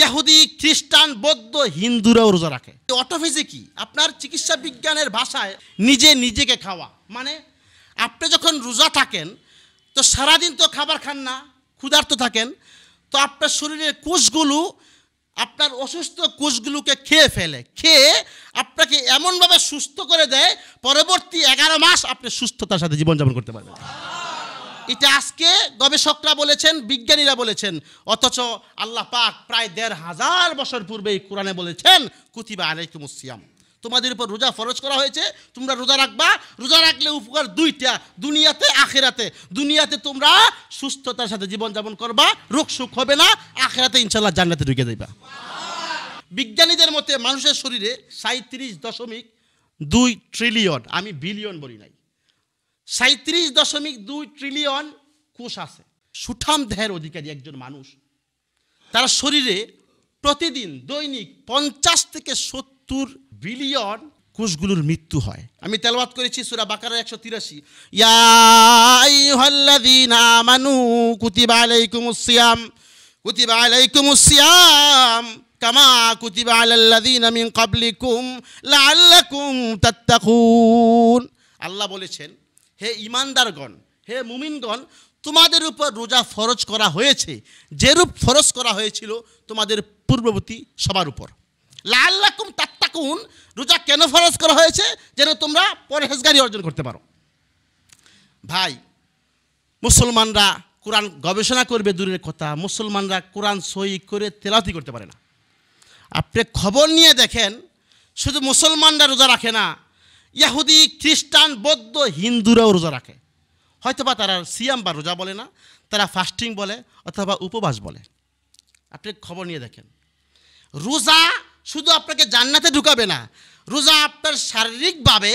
ইয়াহুদি খ্রিস্টান বৌদ্ধ হিন্দুরাও রোজা রাখে অটোফেজি কি আপনার চিকিৎসা বিজ্ঞানের ভাষায় নিজে নিজেকে খাওয়া মানে আপনি যখন রোজা থাকেন তো সারাদিন তো খাবার খান না ক্ষুধার্ত থাকেন তো আপনার শরীরের কোষগুলো আপনার অসুস্থ কোষগুলোকে খেয়ে ফেলে খেয়ে আপনাকে এমনভাবে সুস্থ করে দেয় পরবর্তী এগারো মাস আপনি সুস্থতার সাথে জীবনযাপন করতে পারবেন এটা আজকে গবেষকরা বলেছেন বিজ্ঞানীরা বলেছেন অথচ আল্লাহ পাক প্রায় দেড় হাজার বছর পূর্বে এই কোরআনে বলেছেন কুতিবা মুসিয়াম তোমাদের উপর রোজা ফরজ করা হয়েছে তোমরা রোজা রাখবা রোজা রাখলে উপকার দুইটা দুনিয়াতে আখেরাতে দুনিয়াতে তোমরা সুস্থতার সাথে জীবনযাপন করবা রোগ সুখ হবে না আখেরাতে ইনশাল্লাহ জান্নাতে ঢুকে দেবা বিজ্ঞানীদের মতে মানুষের শরীরে সাঁত্রিশ দশমিক দুই ট্রিলিয়ন আমি বিলিয়ন বলি নাই সাঁত্রিশ দশমিক দুই ট্রিলিয়ন কোষ আছে সুঠাম দেহের অধিকারী একজন মানুষ তার শরীরে প্রতিদিন দৈনিক পঞ্চাশ থেকে সত্তর বিলিয়ন কোষগুলোর মৃত্যু হয় আমি তেলবাদ করেছি সুরা বাকারা একশো তিরাশি হল্লাদিন ইয়াহ্লাদিনু কুতিবা আলাইকুম সিয়াম কুতিবা আলাইকুম সিয়াম কামা কুতিবা আলাল্লাদিন মিন কাবলিকুম লাআল্লাকুম তাত্তাকুন আল্লাহ বলেছেন হে ইমানদারগণ হে মুমিনগণ তোমাদের উপর রোজা ফরজ করা হয়েছে যেরূপ ফরজ করা হয়েছিল তোমাদের পূর্ববর্তী সবার উপর লাল্লাকুম তাত্তাকুন রোজা কেন ফরজ করা হয়েছে যেন তোমরা পরহেজগারি অর্জন করতে পারো ভাই মুসলমানরা কোরআন গবেষণা করবে দূরের কথা মুসলমানরা কোরআন সই করে তেলাতি করতে পারে না আপনি খবর নিয়ে দেখেন শুধু মুসলমানরা রোজা রাখে না ইয়াহুদি খ্রিস্টান বৌদ্ধ হিন্দুরাও রোজা রাখে হয়তোবা তারা সিয়াম বা রোজা বলে না তারা ফাস্টিং বলে অথবা উপবাস বলে আপনি খবর নিয়ে দেখেন রোজা শুধু আপনাকে জান্নাতে ঢুকাবে না রোজা আপনার শারীরিকভাবে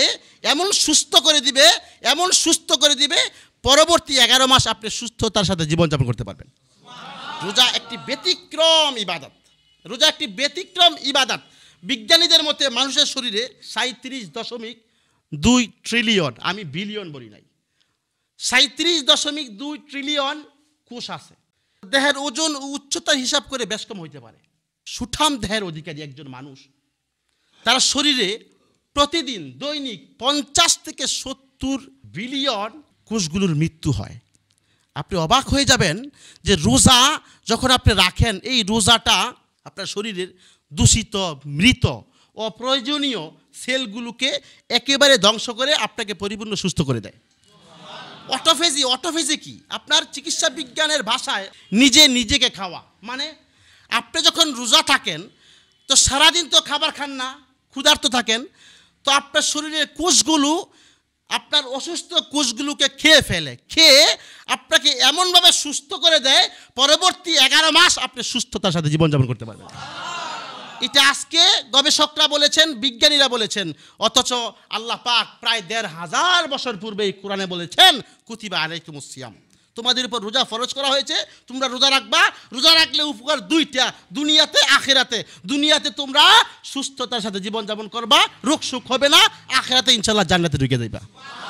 এমন সুস্থ করে দিবে এমন সুস্থ করে দিবে পরবর্তী এগারো মাস আপনি সুস্থতার সাথে জীবনযাপন করতে পারবেন রোজা একটি ব্যতিক্রম ইবাদত রোজা একটি ব্যতিক্রম ইবাদত বিজ্ঞানীদের মতে মানুষের শরীরে সাঁত্রিশ দশমিক দুই ট্রিলিয়ন আমি বিলিয়ন বলি নাই সাঁত্রিশ দশমিক দুই ট্রিলিয়ন কোষ আছে দেহের ওজন ও উচ্চতার হিসাব করে বেশ কম হইতে পারে সুঠাম দেহের অধিকারী একজন মানুষ তার শরীরে প্রতিদিন দৈনিক পঞ্চাশ থেকে সত্তর বিলিয়ন কোষগুলোর মৃত্যু হয় আপনি অবাক হয়ে যাবেন যে রোজা যখন আপনি রাখেন এই রোজাটা আপনার শরীরের দূষিত মৃত অপ্রয়োজনীয় সেলগুলোকে একেবারে ধ্বংস করে আপনাকে পরিপূর্ণ সুস্থ করে দেয় অটোফেজি অটোফেজি কি আপনার চিকিৎসা বিজ্ঞানের ভাষায় নিজে নিজেকে খাওয়া মানে আপনি যখন রোজা থাকেন তো সারাদিন তো খাবার খান না ক্ষুধার্ত থাকেন তো আপনার শরীরের কোষগুলো আপনার অসুস্থ কোষগুলোকে খেয়ে ফেলে খেয়ে আপনাকে এমনভাবে সুস্থ করে দেয় পরবর্তী এগারো মাস আপনি সুস্থতার সাথে জীবনযাপন করতে পারবেন এটা আজকে গবেষকরা বলেছেন বিজ্ঞানীরা বলেছেন অথচ আল্লাহ পাক প্রায় দেড় হাজার বছর পূর্বে এই কোরআনে বলেছেন কুতিবা মুসিয়াম তোমাদের উপর রোজা ফরজ করা হয়েছে তোমরা রোজা রাখবা রোজা রাখলে উপকার দুইটা দুনিয়াতে আখেরাতে দুনিয়াতে তোমরা সুস্থতার সাথে জীবনযাপন করবা রোগ সুখ হবে না আখেরাতে ইনশাল্লাহ জান্নাতে ঢুকে দেবা